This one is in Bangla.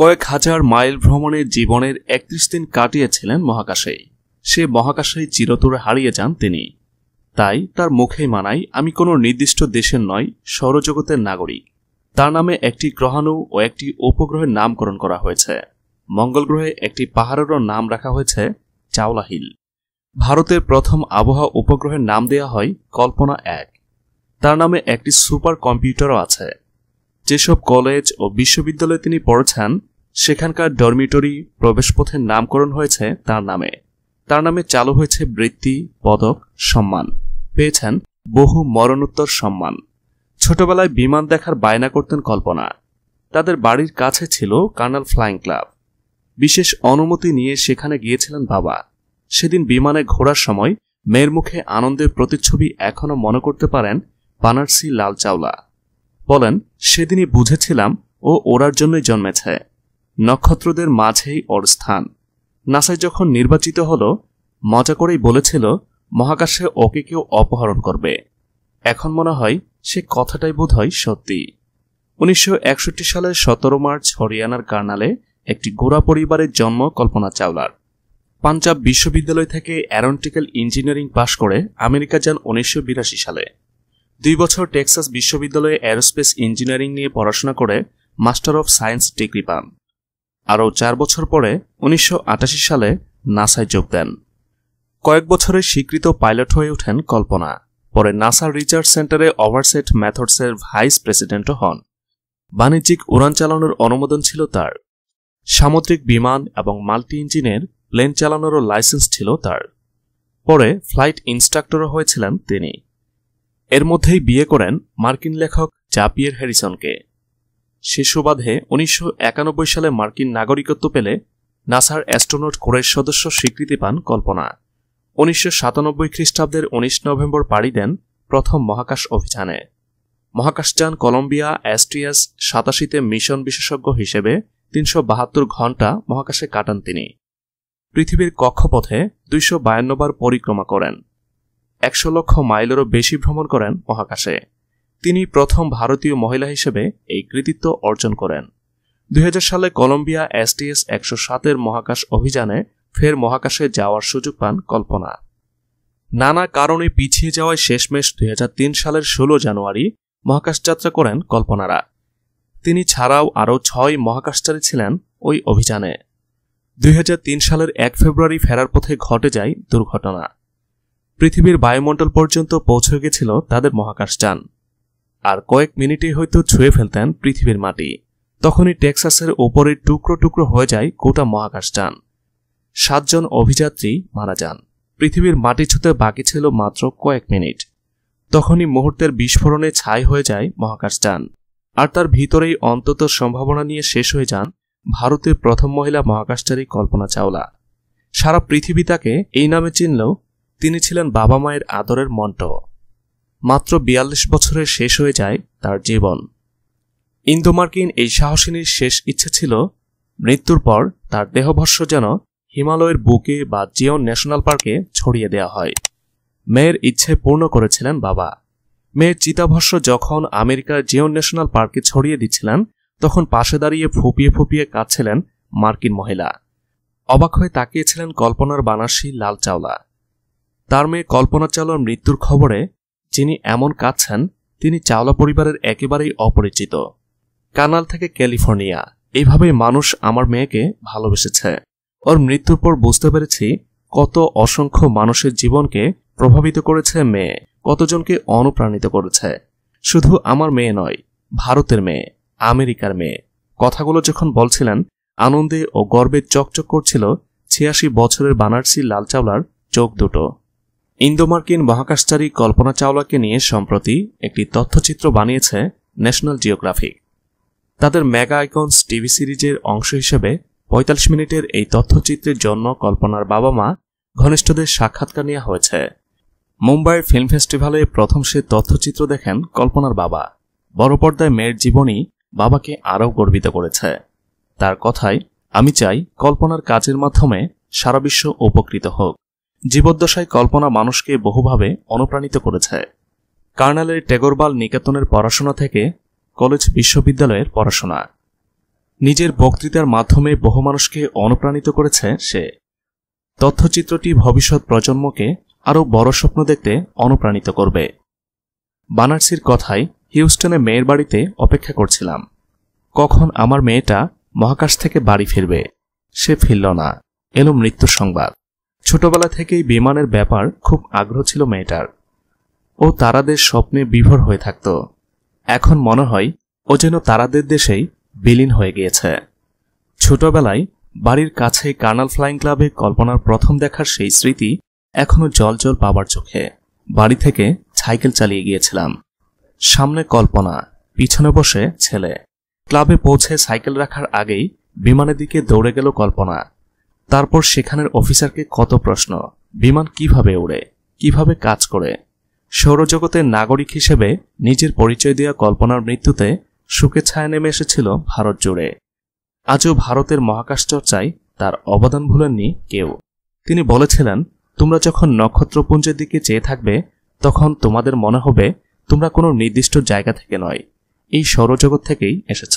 কয়েক হাজার মাইল ভ্রমণে জীবনের একত্রিশ দিন কাটিয়েছিলেন মহাকাশে সে মহাকাশে চিরতরে হারিয়ে যান তিনি তাই তার মুখে মানাই আমি কোনো নির্দিষ্ট দেশের নয় সৌরজগতের নাগরিক তার নামে একটি গ্রহাণু ও একটি উপগ্রহের নামকরণ করা হয়েছে মঙ্গল গ্রহে একটি পাহাড়েরও নাম রাখা হয়েছে চাওলা হিল ভারতের প্রথম আবহাওয়া উপগ্রহের নাম দেয়া হয় কল্পনা এক তার নামে একটি সুপার কম্পিউটারও আছে যেসব কলেজ ও বিশ্ববিদ্যালয়ে তিনি পড়েছেন সেখানকার ডরমিটরি প্রবেশপথের নামকরণ হয়েছে তার নামে তার নামে চালু হয়েছে বৃত্তি পদক সম্মান পেয়েছেন বহু মরণোত্তর সম্মান ছোটবেলায় বিমান দেখার বায়না করতেন কল্পনা তাদের বাড়ির কাছে ছিল কার্নাল ফ্লাইং ক্লাব বিশেষ অনুমতি নিয়ে সেখানে গিয়েছিলেন বাবা সেদিন বিমানে ঘোরার সময় মেয়ের মুখে আনন্দের প্রতিচ্ছবি এখনও মনে করতে পারেন বানারসি লাল চাওলা বলেন সেদিনই বুঝেছিলাম ও ওরার জন্যই জন্মেছে নক্ষত্রদের মাঝেই ওর স্থান নাসায় যখন নির্বাচিত হল মজা করেই বলেছিল মহাকাশে ওকে কেউ অপহরণ করবে এখন মনে হয় সে কথাটাই বোধ হয় সত্যি উনিশশো সালের সতেরো মার্চ হরিয়ানার কার্নালে একটি গোড়া পরিবারের জন্ম কল্পনা চাওলার পাঞ্জাব বিশ্ববিদ্যালয় থেকে অ্যারোনটিক্যাল ইঞ্জিনিয়ারিং পাশ করে আমেরিকা যান উনিশশো সালে দুই বছর টেক্সাস বিশ্ববিদ্যালয়ে অ্যারোস্পেস ইঞ্জিনিয়ারিং নিয়ে পড়াশোনা করে মাস্টার অফ সায়েন্স ডিগ্রি পান আরও চার বছর পরে উনিশশো সালে নাসায় যোগ দেন কয়েক বছরে স্বীকৃত পাইলট হয়ে ওঠেন কল্পনা পরে নাসার রিচার্চ সেন্টারে ওভারসেট ম্যাথডসের ভাইস প্রেসিডেন্টও হন বাণিজ্যিক উড়ান চালানোর অনুমোদন ছিল তার সামুদ্রিক বিমান এবং মাল্টি ইঞ্জিনের প্লেন চালানোরও লাইসেন্স ছিল তার পরে ফ্লাইট ইনস্ট্রাক্টরও হয়েছিলেন তিনি এর মধ্যেই বিয়ে করেন মার্কিন লেখক জাপিয়ের হ্যারিসনকে সে সুবাদে উনিশশো সালে মার্কিন নাগরিকত্ব পেলে নাসার অ্যাস্ট্রোনট কোরের সদস্য স্বীকৃতি পান কল্পনা উনিশশো সাতানব্বই খ্রিস্টাব্দের উনিশ নভেম্বর পাড়ি দেন প্রথম মহাকাশ অভিযানে মহাকাশযান কলম্বিয়া অ্যাস্ট্রিয়াস সাতাশিতে মিশন বিশেষজ্ঞ হিসেবে তিনশো বাহাত্তর ঘণ্টা মহাকাশে কাটান তিনি পৃথিবীর কক্ষপথে দুইশো বায়ান্নবার পরিক্রমা করেন একশো লক্ষ মাইলেরও বেশি ভ্রমণ করেন মহাকাশে তিনি প্রথম ভারতীয় মহিলা হিসেবে এই কৃতিত্ব অর্জন করেন দুই সালে কলম্বিয়া এসটিএস একশো সাতের মহাকাশ অভিযানে ফের মহাকাশে যাওয়ার সুযোগ পান কল্পনা নানা কারণে পিছিয়ে যাওয়ায় শেষমেশ দুই সালের ষোলো জানুয়ারি মহাকাশযাত্রা করেন কল্পনারা তিনি ছাড়াও আরও ছয় মহাকাশচারী ছিলেন ওই অভিযানে দুই সালের এক ফেব্রুয়ারি ফেরার পথে ঘটে যায় দুর্ঘটনা পৃথিবীর বায়ুমণ্ডল পর্যন্ত পৌঁছে গেছিল তাদের মহাকাশ যান আর কয়েক মিনিটে হয়তো ছুঁয়ে ফেলতেন পৃথিবীর মাটি তখনই টেক্সাসের ওপরে টুকরো টুকরো হয়ে যায় গোটা মহাকাশ যান সাতজন অভিযাত্রী মারা যান পৃথিবীর মাটি ছুঁতে বাকি ছিল মাত্র কয়েক মিনিট তখনই মুহূর্তের বিস্ফোরণে ছাই হয়ে যায় মহাকাশ যান আর তার ভিতরেই অন্তত সম্ভাবনা নিয়ে শেষ হয়ে যান ভারতের প্রথম মহিলা মহাকাশচারী কল্পনা চাওলা সারা পৃথিবী তাকে এই নামে চিনলেও তিনি ছিলেন বাবা মায়ের আদরের মন্ট মাত্র বিয়াল্লিশ বছরে শেষ হয়ে যায় তার জীবন ইন্দো মার্কিন এই সাহসিনীর শেষ ইচ্ছে ছিল মৃত্যুর পর তার দেহভস্য যেন হিমালয়ের বুকে বা জিয়ন ন্যাশনাল পার্কে ছড়িয়ে দেওয়া হয় মেয়ের ইচ্ছে পূর্ণ করেছিলেন বাবা মেয়ের চিতাভস্য যখন আমেরিকার জিয়ন ন্যাশনাল পার্কে ছড়িয়ে দিচ্ছিলেন তখন পাশে দাঁড়িয়ে ফুপিয়ে ফুপিয়ে কাঁদছিলেন মার্কিন মহিলা অবাক হয়ে তাকিয়েছিলেন কল্পনার বানাসী লাল চাওলা তার মেয়ে কল্পনা চাওলার মৃত্যুর খবরে যিনি এমন কাঁদছেন তিনি চাওলা পরিবারের একেবারেই অপরিচিত কানাল থেকে ক্যালিফোর্নিয়া এইভাবেই মানুষ আমার মেয়েকে ভালোবেসেছে ওর মৃত্যুর পর বুঝতে পেরেছি কত অসংখ্য মানুষের জীবনকে প্রভাবিত করেছে মেয়ে কতজনকে অনুপ্রাণিত করেছে শুধু আমার মেয়ে নয় ভারতের মেয়ে আমেরিকার মেয়ে কথাগুলো যখন বলছিলেন আনন্দে ও গর্বে চকচক করছিল ছিয়াশি বছরের বানারসি লাল চাওলার চোখ দুটো ইন্দোমার্কিন মহাকাশচারী কল্পনা চাওলাকে নিয়ে সম্প্রতি একটি তথ্যচিত্র বানিয়েছে ন্যাশনাল জিওগ্রাফিক তাদের মেগা আইকনস টিভি সিরিজের অংশ হিসেবে পঁয়তাল্লিশ মিনিটের এই তথ্যচিত্রের জন্য কল্পনার বাবা মা ঘনিষ্ঠদের সাক্ষাৎকার নেওয়া হয়েছে মুম্বাইয়ের ফিল্ম ফেস্টিভ্যালে প্রথম সে তথ্যচিত্র দেখেন কল্পনার বাবা বড় পর্দায় মেয়ের জীবনী বাবাকে আরও গর্বিত করেছে তার কথায় আমি চাই কল্পনার কাজের মাধ্যমে সারা বিশ্ব উপকৃত হোক জীবদ্দশায় কল্পনা মানুষকে বহুভাবে অনুপ্রাণিত করেছে কার্নালের টেগরবাল নিকেতনের পড়াশোনা থেকে কলেজ বিশ্ববিদ্যালয়ের পড়াশোনা নিজের বক্তৃতার মাধ্যমে বহু মানুষকে অনুপ্রাণিত করেছে সে তথ্যচিত্রটি ভবিষ্যৎ প্রজন্মকে আরও বড় স্বপ্ন দেখতে অনুপ্রাণিত করবে বানার্সির কথায় হিউস্টনে মেয়ের বাড়িতে অপেক্ষা করছিলাম কখন আমার মেয়েটা মহাকাশ থেকে বাড়ি ফিরবে সে ফিরল না এলো মৃত্যু সংবাদ ছোটবেলা থেকেই বিমানের ব্যাপার খুব আগ্রহ ছিল মেয়েটার ও তারাদের স্বপ্নে বিভোর হয়ে থাকত এখন মনে হয় ও যেন তারাদের দেশেই বিলীন হয়ে গিয়েছে ছোটবেলায় বাড়ির কাছে কার্নাল ফ্লাইং ক্লাবে কল্পনার প্রথম দেখার সেই স্মৃতি এখনও জল জল পাবার চোখে বাড়ি থেকে সাইকেল চালিয়ে গিয়েছিলাম সামনে কল্পনা পিছনে বসে ছেলে ক্লাবে পৌঁছে সাইকেল রাখার আগেই বিমানের দিকে দৌড়ে গেল কল্পনা তারপর সেখানের অফিসারকে কত প্রশ্ন বিমান কিভাবে ওড়ে কিভাবে কাজ করে সৌরজগতের নাগরিক হিসেবে নিজের পরিচয় দেওয়া কল্পনার মৃত্যুতে সুখে ছায়া নেমে এসেছিল ভারত জুড়ে আজও ভারতের মহাকাশ চর্চায় তার অবদান ভুলেননি কেউ তিনি বলেছিলেন তোমরা যখন নক্ষত্রপুঞ্জের দিকে চেয়ে থাকবে তখন তোমাদের মনে হবে তোমরা কোনো নির্দিষ্ট জায়গা থেকে নয় এই সৌরজগৎ থেকেই এসেছ